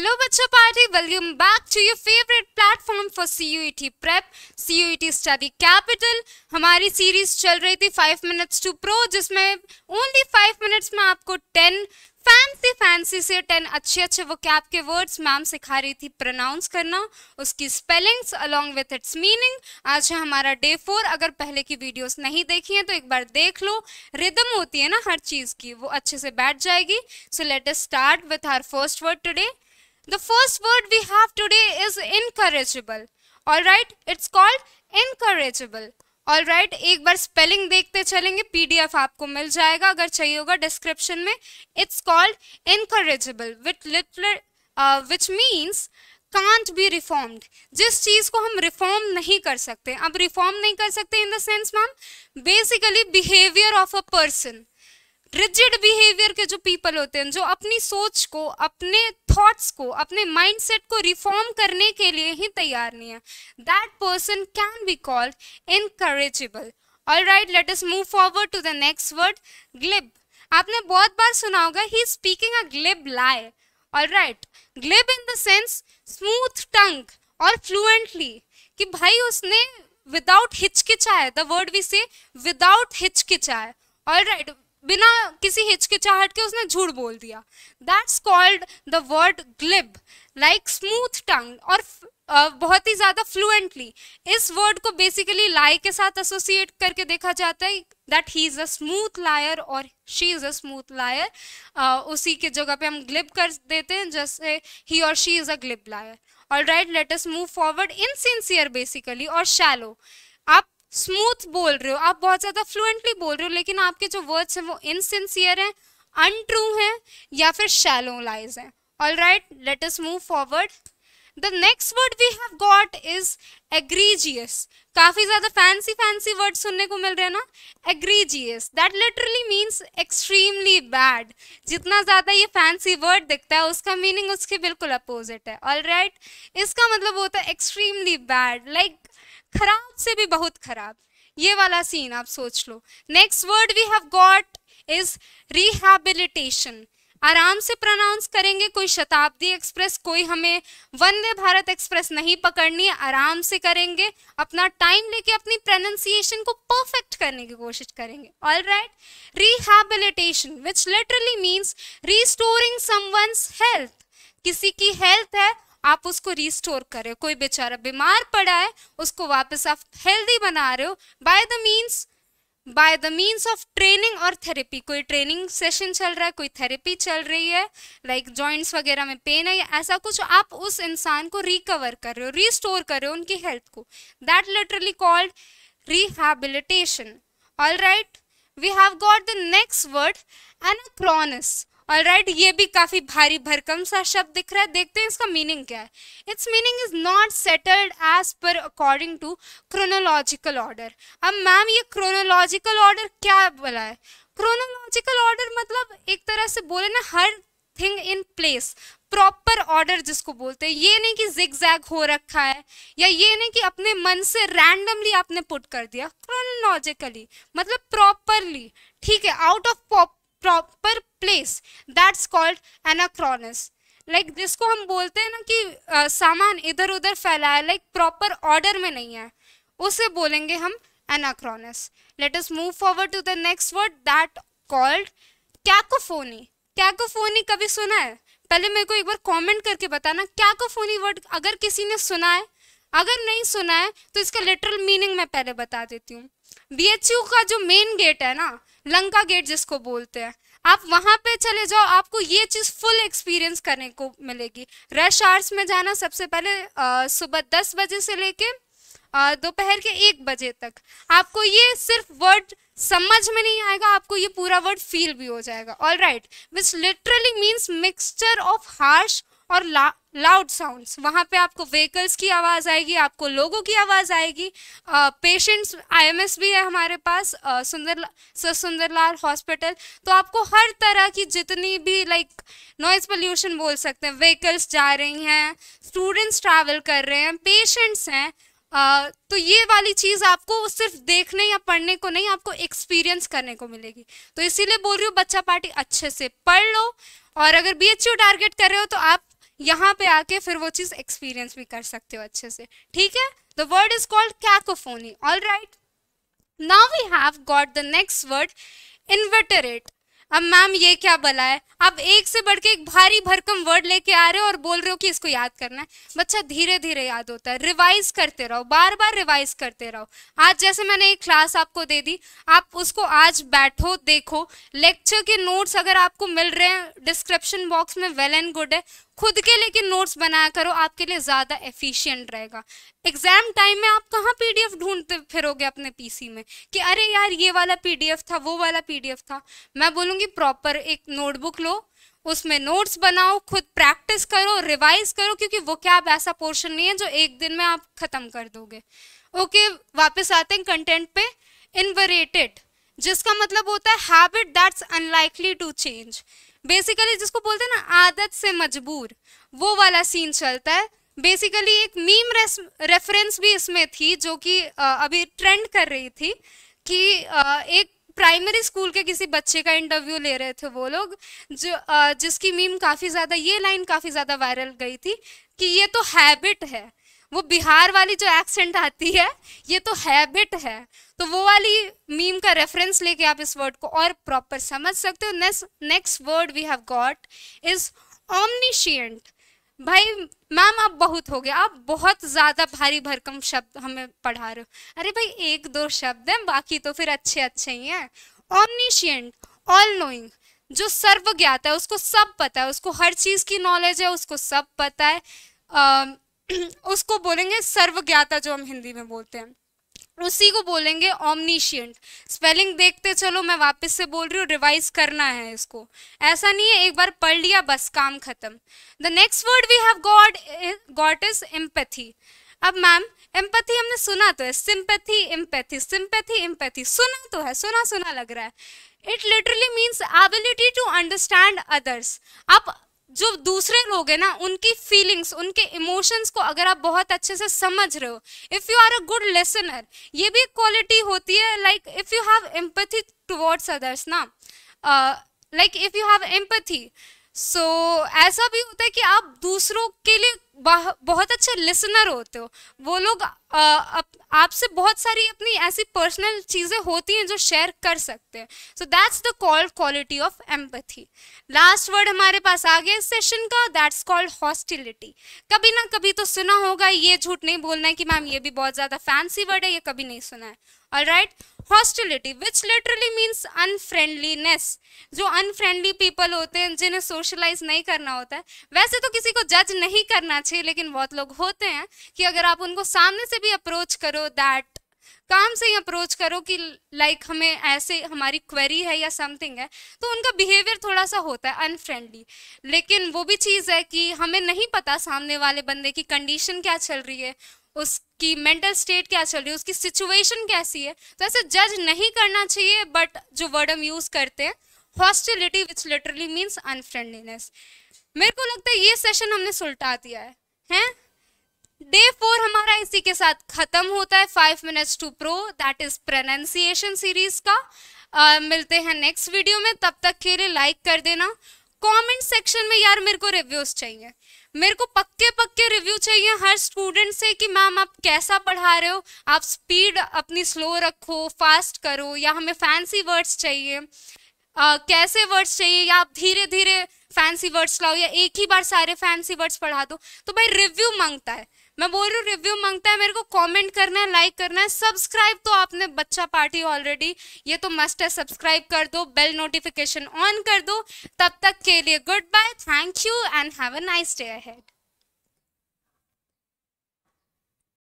Hello Bacha Party, welcome back to your favorite platform for CUET Prep, CUET study capital हमारी series चल रही थी five minutes to pro जिसमें only five minutes में आपको ten fancy fancy से ten अच्छे अच्छे वो कैप के वर्ड्स मैम सिखा रही थी प्रोनाउंस करना उसकी spellings along with its meaning आज है हमारा डे फोर अगर पहले की वीडियोस नहीं देखी हैं तो एक बार देख लो रिदम होती है ना हर चीज़ की वो अच्छे से बैठ जाएगी so let us start with our first word today The first word we have today is incorrigible. Alright, it's called incorrigible. All right right, एक बार स्पेलिंग देखते चलेंगे पीडीएफ आपको मिल जाएगा अगर चाहिए होगा डिस्क्रिप्शन में it's called incorrigible with little which means can't be reformed जिस चीज़ को हम रिफॉर्म नहीं कर सकते अब रिफॉर्म नहीं कर सकते in the sense ma'am basically behaviour of a person rigid behaviour के जो पीपल होते हैं जो अपनी सोच को अपने थॉट्स को अपने माइंडसेट को रिफॉर्म करने के लिए ही तैयार नहीं है that person can be called incorrigible all right let us move forward to the next word glib आपने बहुत बार सुना होगा ही speaking a glib lie all right glib in the sense smooth tongue और फ्लुएंटली कि भाई उसने विदाउट हिचकिचाए the word we say without हिचकिचाए ऑल राइट बिना किसी हिचकिचाहट के उसने झूठ बोल दिया that's called the word glib like smooth tongue और बहुत ही ज़्यादा फ्लुएंटली इस वर्ड को बेसिकली लाई के साथ एसोसिएट करके देखा जाता है that he is a smooth liar और she is a smooth liar उसी के जगह पे हम ग्लिब कर देते हैं जैसे ही और she is a glib liar all right let us move forward insincere basically और शैलो आप स्मूथ बोल रहे हो आप बहुत ज़्यादा फ्लुएंटली बोल रहे हो लेकिन आपके जो वर्ड्स हैं वो इनसिंसियर हैं अनट्रू हैं या फिर शैलो लाइज हैं all right let us move forward the next word we have got is egregious काफ़ी ज़्यादा फैंसी फैंसी वर्ड सुनने को मिल रहे हैं ना egregious that literally means extremely bad जितना ज़्यादा ये फैंसी वर्ड दिखता है उसका मीनिंग उसके बिल्कुल अपोजिट है ऑल राइट right? इसका मतलब होता है एक्सट्रीमली बैड लाइक खराब से भी बहुत खराब ये वाला सीन आप सोच लो next word we have got is rehabilitation आराम से प्रोनाउंस करेंगे कोई शताब्दी एक्सप्रेस कोई हमें वंदे भारत एक्सप्रेस नहीं पकड़नी है आराम से करेंगे अपना टाइम लेके अपनी प्रोनाउंसिएशन को परफेक्ट करने की कोशिश करेंगे all right rehabilitation which literally means restoring someone's health किसी की हेल्थ है आप उसको रिस्टोर करें कोई बेचारा बीमार पड़ा है उसको वापस आप हेल्दी बना रहे हो by the means by the means of training और थेरेपी कोई ट्रेनिंग सेशन चल रहा है कोई थेरेपी चल रही है लाइक like जॉइंट्स वगैरह में पेन है या ऐसा कुछ आप उस इंसान को रिकवर कर रहे हो रिस्टोर कर रहे हो उनकी हेल्थ को that literally called all right we have got the next word an anachronis all right ये भी काफ़ी भारी भरकम सा शब्द दिख रहा है देखते हैं इसका मीनिंग क्या है its meaning is not settled as per according to chronological order अब मैम ये क्रोनोलॉजिकल ऑर्डर क्या बोला है क्रोनोलॉजिकल ऑर्डर मतलब एक तरह से बोले ना हर thing in place proper order जिसको बोलते हैं ये नहीं कि जिग जैग हो रखा है या ये नहीं कि अपने मन से रैंडमली आपने पुट कर दिया क्रोनोलॉजिकली मतलब प्रॉपरली ठीक है out of proper place that's called anachronous like जिसको हम बोलते हैं ना कि सामान इधर उधर है लाइक प्रॉपर ऑर्डर में नहीं है उसे बोलेंगे हम anachronous let us move forward to the next word that called cacophony cacophony कभी सुना है पहले मेरे को एक बार कमेंट करके बताना कैकोफोनी वर्ड अगर किसी ने सुना है अगर नहीं सुना है तो इसका लिटरल मीनिंग मैं पहले बता देती हूँ बी का जो मेन गेट है ना लंका गेट जिसको बोलते हैं आप वहाँ पे चले जाओ आपको ये चीज़ फुल एक्सपीरियंस करने को मिलेगी रश आर्स में जाना सबसे पहले सुबह दस बजे से लेके दोपहर के एक बजे तक आपको ये सिर्फ वर्ड समझ में नहीं आएगा आपको ये पूरा वर्ड फील भी हो जाएगा all right which literally means mixture of harsh और ला लाउड साउंड्स वहाँ पे आपको व्हीकल्स की आवाज़ आएगी आपको लोगों की आवाज़ आएगी पेशेंट्स आईएमएस भी है हमारे पास सुंदर सर सुंदरलाल हॉस्पिटल तो आपको हर तरह की जितनी भी लाइक नॉइज़ पोल्यूशन बोल सकते हैं व्हीकल्स जा रही हैं स्टूडेंट्स ट्रैवल कर रहे हैं पेशेंट्स हैं आ, तो ये वाली चीज़ आपको सिर्फ देखने या पढ़ने को नहीं आपको एक्सपीरियंस करने को मिलेगी तो इसीलिए बोल रही हूँ बच्चा पार्टी अच्छे से पढ़ लो और अगर बी टारगेट कर रहे हो तो आप यहाँ पे आके फिर वो चीज़ एक्सपीरियंस भी कर सकते हो अच्छे से ठीक है the word is called cacophony all right now we have got the next word inveterate अब मैम ये क्या बला है आप एक से बढ़ के एक भारी भरकम वर्ड लेके आ रहे हो और बोल रहे हो कि इसको याद करना है बच्चा धीरे धीरे याद होता है रिवाइज करते रहो बार बार रिवाइज करते रहो आज जैसे मैंने एक क्लास आपको दे दी आप उसको आज बैठो देखो लेक्चर के नोट्स अगर आपको मिल रहे हैं डिस्क्रिप्शन बॉक्स में वेल एंड गुड है खुद के लेकिन नोट्स बनाया करो आपके लिए ज़्यादा एफिशिएंट रहेगा एग्जाम टाइम में आप कहाँ पीडीएफ ढूंढते फिरोगे अपने पीसी में कि अरे यार ये वाला पीडीएफ था वो वाला पीडीएफ था मैं बोलूँगी प्रॉपर एक नोटबुक लो उसमें नोट्स बनाओ खुद प्रैक्टिस करो रिवाइज करो क्योंकि वो क्या ऐसा पोर्शन नहीं है जो एक दिन में आप ख़त्म कर दोगे ओके वापस आते हैं कंटेंट पे इनवरेटेड जिसका मतलब होता है habit that's unlikely to change basically जिसको बोलते हैं ना आदत से मजबूर वो वाला सीन चलता है बेसिकली एक मीम रेफरेंस भी इसमें थी जो कि अभी ट्रेंड कर रही थी कि एक प्राइमरी स्कूल के किसी बच्चे का इंटरव्यू ले रहे थे वो लोग जो जिसकी मीम काफ़ी ज़्यादा ये लाइन काफ़ी ज़्यादा वायरल गई थी कि ये तो हैबिट है वो बिहार वाली जो एक्सेंट आती है ये तो हैबिट है तो वो वाली का रेफरेंस लेके आप इस वर्ड को और प्रॉपर समझ सकते हो next word we have got is omniscient भाई मैम आप बहुत हो गए आप बहुत ज़्यादा भारी भरकम शब्द हमें पढ़ा रहे हो अरे भाई एक दो शब्द हैं बाकी तो फिर अच्छे अच्छे ही हैं ओमनीशियंट ऑल नोइंग जो सर्वज्ञाता है उसको सब पता है उसको हर चीज़ की नॉलेज है उसको सब पता है आ, उसको बोलेंगे सर्वज्ञाता जो हम हिंदी में बोलते हैं उसी को बोलेंगे ओमनीशियंट स्पेलिंग देखते चलो मैं वापस से बोल रही हूँ रिवाइज करना है इसको ऐसा नहीं है एक बार पढ़ लिया बस काम खत्म the next word we have god got is empathy अब मैम एम्पैथी हमने सुना तो है सिंपैथी एम्पैथी सिंपैथी एम्पैथी सुना तो है सुना सुना लग रहा है it literally means ability to understand others आप जो दूसरे लोग हैं ना उनकी फीलिंग्स उनके इमोशंस को अगर आप बहुत अच्छे से समझ रहे हो if you are a good listener ये भी क्वालिटी होती है like if you have empathy towards others ना like if you have empathy so ऐसा भी होता है कि आप दूसरों के लिए बहुत अच्छे लिसनर होते हो वो लोग आपसे बहुत सारी अपनी ऐसी पर्सनल चीज़ें होती हैं जो शेयर कर सकते हैं so that's the called quality of empathy last word हमारे पास आ गया सेशन का दैट्स कॉल्ड हॉस्टिलिटी कभी ना कभी तो सुना होगा ये झूठ नहीं बोलना है कि मैम ये भी बहुत ज़्यादा फैंसी वर्ड है ये कभी नहीं सुना है all right hostility which literally means unfriendliness जो अनफ्रेंडली पीपल होते हैं जिन्हें सोशलाइज नहीं करना होता है वैसे तो किसी को जज नहीं करना अच्छे लेकिन बहुत लोग होते हैं कि अगर आप उनको सामने से भी अप्रोच करो दैट काम से ही अप्रोच करो कि लाइक like, हमें ऐसे हमारी क्वेरी है या समथिंग है तो उनका बिहेवियर थोड़ा सा होता है अनफ्रेंडली लेकिन वो भी चीज़ है कि हमें नहीं पता सामने वाले बंदे की कंडीशन क्या चल रही है उसकी मेंटल स्टेट क्या चल रही है उसकी सिचुएशन कैसी है तो ऐसे जज नहीं करना चाहिए बट जो वर्ड हम यूज़ करते हैं hostility which literally means unfriendliness मेरे को लगता है ये सेशन हमने सुलटा दिया है हैं डे फोर हमारा इसी के साथ खत्म होता है five minutes to pro that is pronunciation series का आ, मिलते हैं नेक्स्ट वीडियो में तब तक के लिए लाइक कर देना कमेंट सेक्शन में यार मेरे को रिव्यूज चाहिए मेरे को पक्के पक्के रिव्यू चाहिए हर स्टूडेंट से कि मैम आप कैसा पढ़ा रहे हो आप स्पीड अपनी स्लो रखो फास्ट करो या हमें फैंसी वर्ड्स चाहिए आ, कैसे वर्ड्स चाहिए या आप धीरे धीरे फैंसी वर्ड्स लाओ या एक ही बार सारे फैंसी वर्ड्स पढ़ा दो तो भाई रिव्यू मांगता है मैं बोल रही हूँ रिव्यू मांगता है मेरे को कमेंट करना है लाइक करना है सब्सक्राइब तो आपने बच्चा पार्टी ऑलरेडी ये तो मस्ट है सब्सक्राइब कर दो बेल नोटिफिकेशन ऑन कर दो तब तक के लिए goodbye thank you and have a nice day ahead